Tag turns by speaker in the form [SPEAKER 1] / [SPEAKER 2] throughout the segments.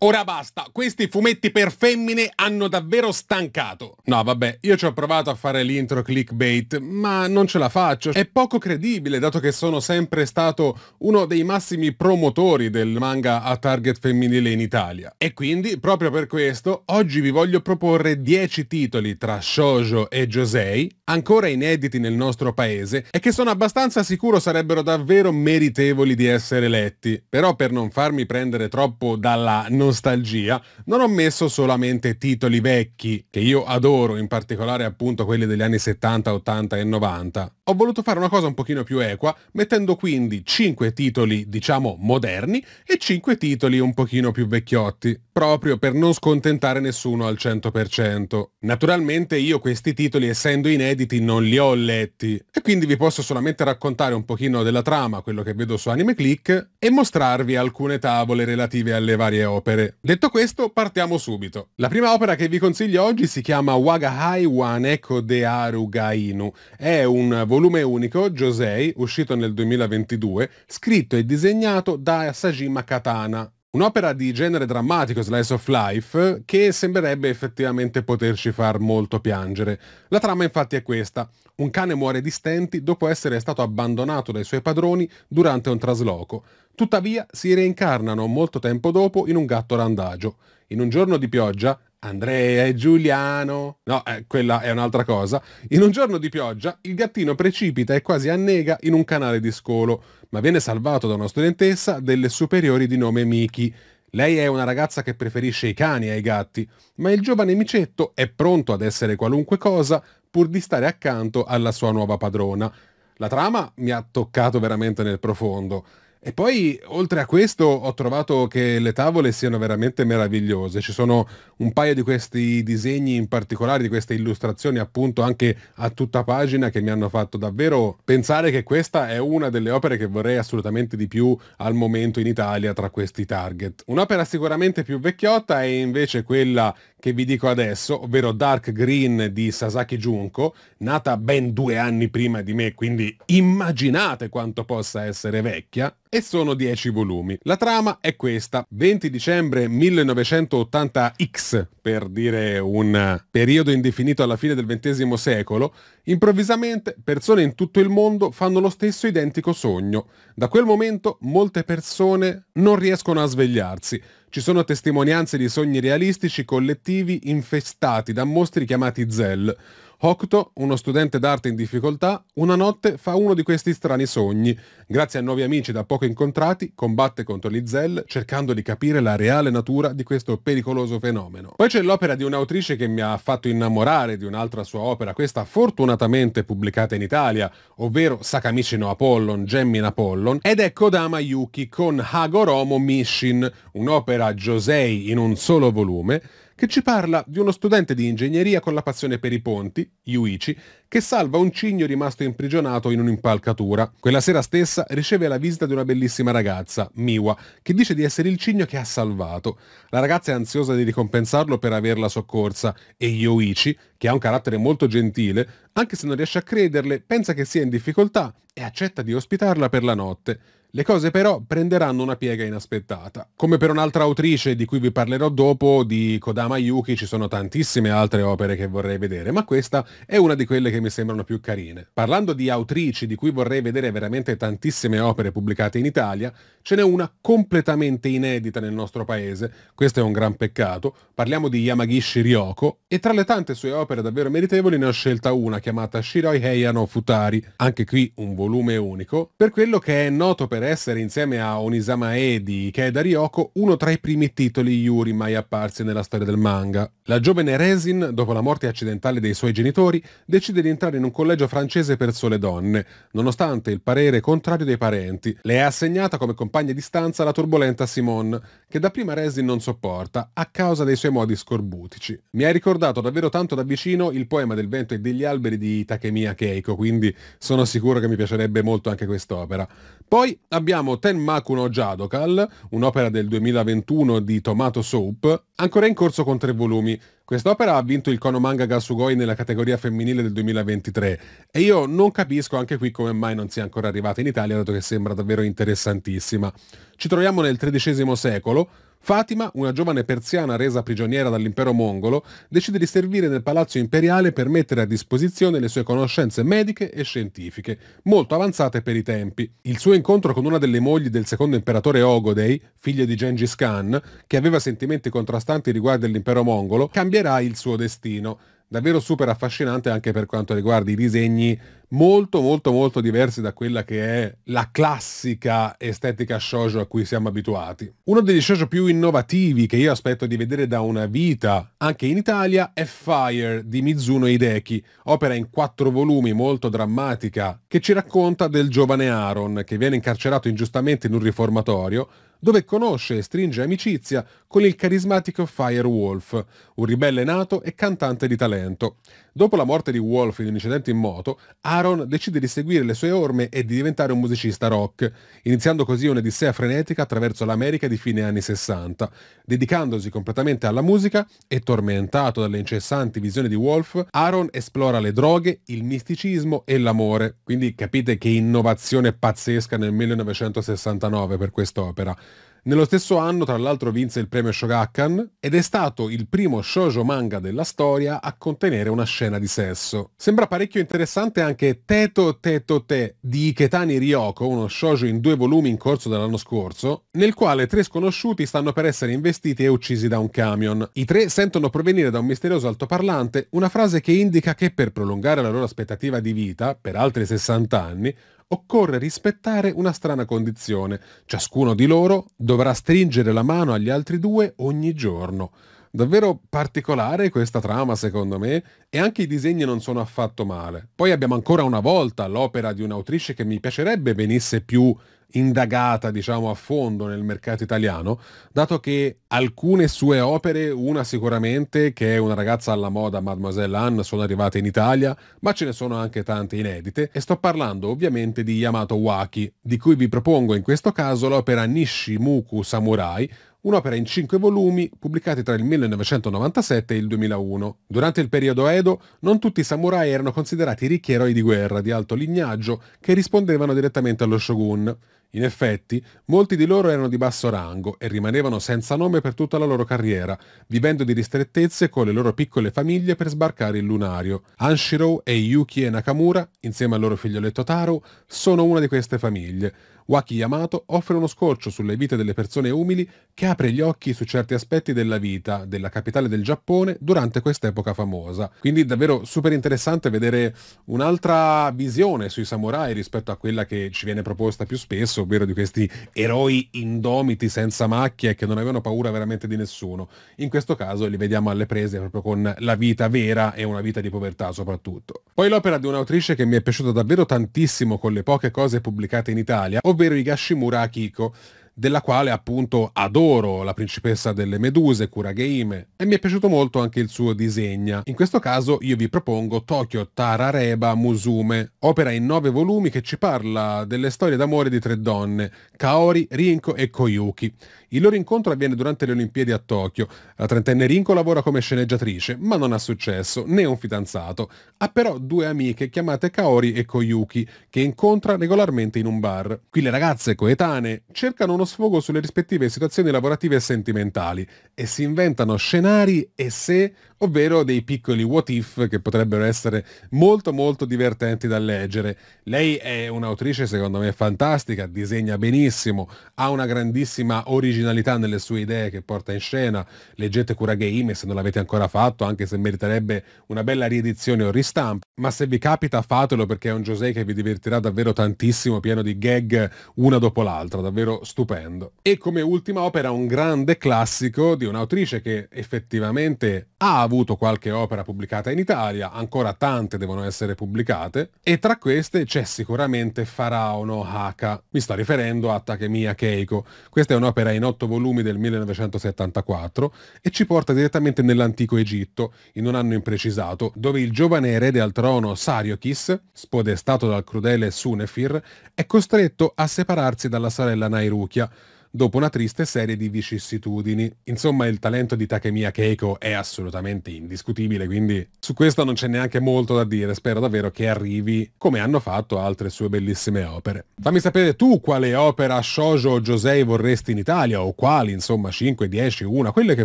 [SPEAKER 1] Ora basta, questi fumetti per femmine hanno davvero stancato. No, vabbè, io ci ho provato a fare l'intro clickbait, ma non ce la faccio. È poco credibile, dato che sono sempre stato uno dei massimi promotori del manga a target femminile in Italia. E quindi, proprio per questo, oggi vi voglio proporre 10 titoli tra Shoujo e Josei ancora inediti nel nostro paese e che sono abbastanza sicuro sarebbero davvero meritevoli di essere letti. Però per non farmi prendere troppo dalla nostalgia, non ho messo solamente titoli vecchi, che io adoro, in particolare appunto quelli degli anni 70, 80 e 90. Ho voluto fare una cosa un pochino più equa, mettendo quindi 5 titoli, diciamo, moderni e 5 titoli un pochino più vecchiotti, proprio per non scontentare nessuno al 100%. Naturalmente io questi titoli, essendo inediti, inediti non li ho letti e quindi vi posso solamente raccontare un pochino della trama, quello che vedo su Anime Click e mostrarvi alcune tavole relative alle varie opere. Detto questo, partiamo subito. La prima opera che vi consiglio oggi si chiama Wagahai Waneko de Arugainu. È un volume unico, Josei, uscito nel 2022, scritto e disegnato da Sajima Katana, Un'opera di genere drammatico, Slice of Life, che sembrerebbe effettivamente poterci far molto piangere. La trama infatti è questa. Un cane muore di stenti dopo essere stato abbandonato dai suoi padroni durante un trasloco. Tuttavia si reincarnano molto tempo dopo in un gatto randagio. In un giorno di pioggia Andrea e Giuliano. No, eh, quella è un'altra cosa. In un giorno di pioggia, il gattino precipita e quasi annega in un canale di scolo, ma viene salvato da una studentessa delle superiori di nome Miki. Lei è una ragazza che preferisce i cani ai gatti, ma il giovane micetto è pronto ad essere qualunque cosa pur di stare accanto alla sua nuova padrona. La trama mi ha toccato veramente nel profondo. E poi, oltre a questo, ho trovato che le tavole siano veramente meravigliose. Ci sono un paio di questi disegni in particolare, di queste illustrazioni appunto anche a tutta pagina che mi hanno fatto davvero pensare che questa è una delle opere che vorrei assolutamente di più al momento in Italia tra questi target. Un'opera sicuramente più vecchiotta è invece quella che vi dico adesso, ovvero Dark Green di Sasaki Junko, nata ben due anni prima di me, quindi immaginate quanto possa essere vecchia, e sono 10 volumi. La trama è questa, 20 dicembre 1980X, per dire un periodo indefinito alla fine del XX secolo, Improvvisamente persone in tutto il mondo fanno lo stesso identico sogno. Da quel momento molte persone non riescono a svegliarsi. Ci sono testimonianze di sogni realistici collettivi infestati da mostri chiamati Zell. Hokuto, uno studente d'arte in difficoltà, una notte fa uno di questi strani sogni. Grazie a nuovi amici da poco incontrati, combatte contro gli Zell cercando di capire la reale natura di questo pericoloso fenomeno. Poi c'è l'opera di un'autrice che mi ha fatto innamorare di un'altra sua opera, questa fortunatamente pubblicata in Italia, ovvero Sakamichi no Apollon, Gemmin Apollon, ed è Kodama Yuki con Hagoromo Mishin, un'opera Josei in un solo volume, che ci parla di uno studente di ingegneria con la passione per i ponti, Yuichi, che salva un cigno rimasto imprigionato in un'impalcatura. Quella sera stessa riceve la visita di una bellissima ragazza, Miwa, che dice di essere il cigno che ha salvato. La ragazza è ansiosa di ricompensarlo per averla soccorsa e Yuichi, che ha un carattere molto gentile, anche se non riesce a crederle, pensa che sia in difficoltà e accetta di ospitarla per la notte. Le cose però prenderanno una piega inaspettata. Come per un'altra autrice di cui vi parlerò dopo, di Kodama Yuki ci sono tantissime altre opere che vorrei vedere, ma questa è una di quelle che mi sembrano più carine. Parlando di autrici di cui vorrei vedere veramente tantissime opere pubblicate in Italia, ce n'è una completamente inedita nel nostro paese, questo è un gran peccato, parliamo di Yamagishi Ryoko e tra le tante sue opere davvero meritevoli ne ho scelta una chiamata Shiroi Heiano Futari, anche qui un volume unico, per quello che è noto per essere insieme a Onisama Edi, che è da Ryoko, uno tra i primi titoli Yuri mai apparsi nella storia del manga. La giovane Resin, dopo la morte accidentale dei suoi genitori, decide di entrare in un collegio francese per sole donne, nonostante il parere contrario dei parenti. Le è assegnata come compagna di stanza la turbolenta Simone, che dapprima Resin non sopporta, a causa dei suoi modi scorbutici. Mi ha ricordato davvero tanto da vicino il poema del vento e degli alberi di Takemiya Keiko, quindi sono sicuro che mi piacerebbe molto anche quest'opera. Poi abbiamo Tenmaku no Jadokal, un'opera del 2021 di Tomato Soap, ancora in corso con tre volumi, Quest'opera ha vinto il Kono Manga Gasugoi nella categoria femminile del 2023 e io non capisco anche qui come mai non sia ancora arrivata in Italia, dato che sembra davvero interessantissima. Ci troviamo nel XIII secolo, Fatima, una giovane persiana resa prigioniera dall'impero mongolo, decide di servire nel palazzo imperiale per mettere a disposizione le sue conoscenze mediche e scientifiche, molto avanzate per i tempi. Il suo incontro con una delle mogli del secondo imperatore Ogodei, figlia di Gengis Khan, che aveva sentimenti contrastanti riguardo all'impero mongolo, cambia cambierà il suo destino. Davvero super affascinante anche per quanto riguarda i disegni molto molto molto diversi da quella che è la classica estetica shoujo a cui siamo abituati. Uno degli shoujo più innovativi che io aspetto di vedere da una vita anche in Italia è Fire di Mizuno Hideki, opera in quattro volumi molto drammatica che ci racconta del giovane Aaron che viene incarcerato ingiustamente in un riformatorio dove conosce e stringe amicizia con il carismatico Firewolf, un ribelle nato e cantante di talento. Dopo la morte di Wolf in un incidente in moto, Aaron decide di seguire le sue orme e di diventare un musicista rock, iniziando così un'odissea frenetica attraverso l'America di fine anni 60, dedicandosi completamente alla musica e tormentato dalle incessanti visioni di Wolf, Aaron esplora le droghe, il misticismo e l'amore. Quindi capite che innovazione pazzesca nel 1969 per quest'opera. Nello stesso anno, tra l'altro, vinse il premio Shogakkan ed è stato il primo shoujo manga della storia a contenere una scena di sesso. Sembra parecchio interessante anche Teto Teto Te di Iketani Ryoko, uno shoujo in due volumi in corso dell'anno scorso, nel quale tre sconosciuti stanno per essere investiti e uccisi da un camion. I tre sentono provenire da un misterioso altoparlante una frase che indica che per prolungare la loro aspettativa di vita, per altri 60 anni, occorre rispettare una strana condizione. Ciascuno di loro dovrà stringere la mano agli altri due ogni giorno. Davvero particolare questa trama, secondo me, e anche i disegni non sono affatto male. Poi abbiamo ancora una volta l'opera di un'autrice che mi piacerebbe venisse più indagata, diciamo, a fondo nel mercato italiano, dato che alcune sue opere, una sicuramente, che è una ragazza alla moda, Mademoiselle Anne, sono arrivate in Italia, ma ce ne sono anche tante inedite, e sto parlando ovviamente di Yamato Waki, di cui vi propongo in questo caso l'opera Nishimuku Samurai, un'opera in cinque volumi pubblicati tra il 1997 e il 2001. Durante il periodo Edo, non tutti i samurai erano considerati ricchi eroi di guerra di alto lignaggio che rispondevano direttamente allo shogun. In effetti, molti di loro erano di basso rango e rimanevano senza nome per tutta la loro carriera, vivendo di ristrettezze con le loro piccole famiglie per sbarcare il lunario. Anshiro e Yuki e Nakamura, insieme al loro figlioletto Taru, sono una di queste famiglie. Waki Yamato offre uno scorcio sulle vite delle persone umili che apre gli occhi su certi aspetti della vita della capitale del Giappone durante quest'epoca famosa. Quindi davvero super interessante vedere un'altra visione sui samurai rispetto a quella che ci viene proposta più spesso Fox, ovvero di questi eroi indomiti senza macchie che non avevano paura veramente di nessuno. In questo caso li vediamo alle prese proprio con la vita vera e una vita di povertà soprattutto. Poi l'opera di un'autrice che mi è piaciuta davvero tantissimo con le poche cose pubblicate in Italia, ovvero Higashimura Akiko della quale appunto adoro la principessa delle meduse, Kurageime, e mi è piaciuto molto anche il suo disegno. In questo caso io vi propongo Tokyo Tarareba Musume, opera in nove volumi che ci parla delle storie d'amore di tre donne, Kaori, Rinko e Koyuki. Il loro incontro avviene durante le Olimpiadi a Tokyo. La trentenne Rinko lavora come sceneggiatrice, ma non ha successo, né un fidanzato. Ha però due amiche chiamate Kaori e Koyuki, che incontra regolarmente in un bar. Qui le ragazze coetanee cercano uno sfogo sulle rispettive situazioni lavorative e sentimentali e si inventano scenari e se ovvero dei piccoli what if che potrebbero essere molto molto divertenti da leggere. Lei è un'autrice secondo me fantastica, disegna benissimo, ha una grandissima originalità nelle sue idee che porta in scena. Leggete Cura Game se non l'avete ancora fatto, anche se meriterebbe una bella riedizione o ristampa, ma se vi capita fatelo perché è un José che vi divertirà davvero tantissimo, pieno di gag una dopo l'altra, davvero stupendo. E come ultima opera un grande classico di un'autrice che effettivamente ha avuto qualche opera pubblicata in Italia, ancora tante devono essere pubblicate, e tra queste c'è sicuramente Faraono Haka, mi sto riferendo a Takemiya Keiko. Questa è un'opera in otto volumi del 1974 e ci porta direttamente nell'antico Egitto, in un anno imprecisato, dove il giovane erede al trono Sariokis, spodestato dal crudele Sunefir, è costretto a separarsi dalla sorella Nairukia, dopo una triste serie di vicissitudini. Insomma, il talento di Takemiya Keiko è assolutamente indiscutibile, quindi su questo non c'è neanche molto da dire. Spero davvero che arrivi come hanno fatto altre sue bellissime opere. Fammi sapere tu quale opera shoujo o josei vorresti in Italia o quali, insomma, 5, 10, 1, quelle che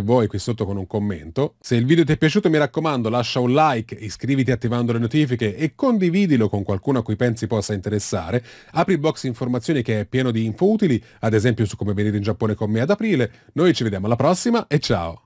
[SPEAKER 1] vuoi qui sotto con un commento. Se il video ti è piaciuto mi raccomando lascia un like, iscriviti attivando le notifiche e condividilo con qualcuno a cui pensi possa interessare. Apri il box informazioni che è pieno di info utili, ad esempio su come vedere venire in Giappone con me ad aprile. Noi ci vediamo alla prossima e ciao!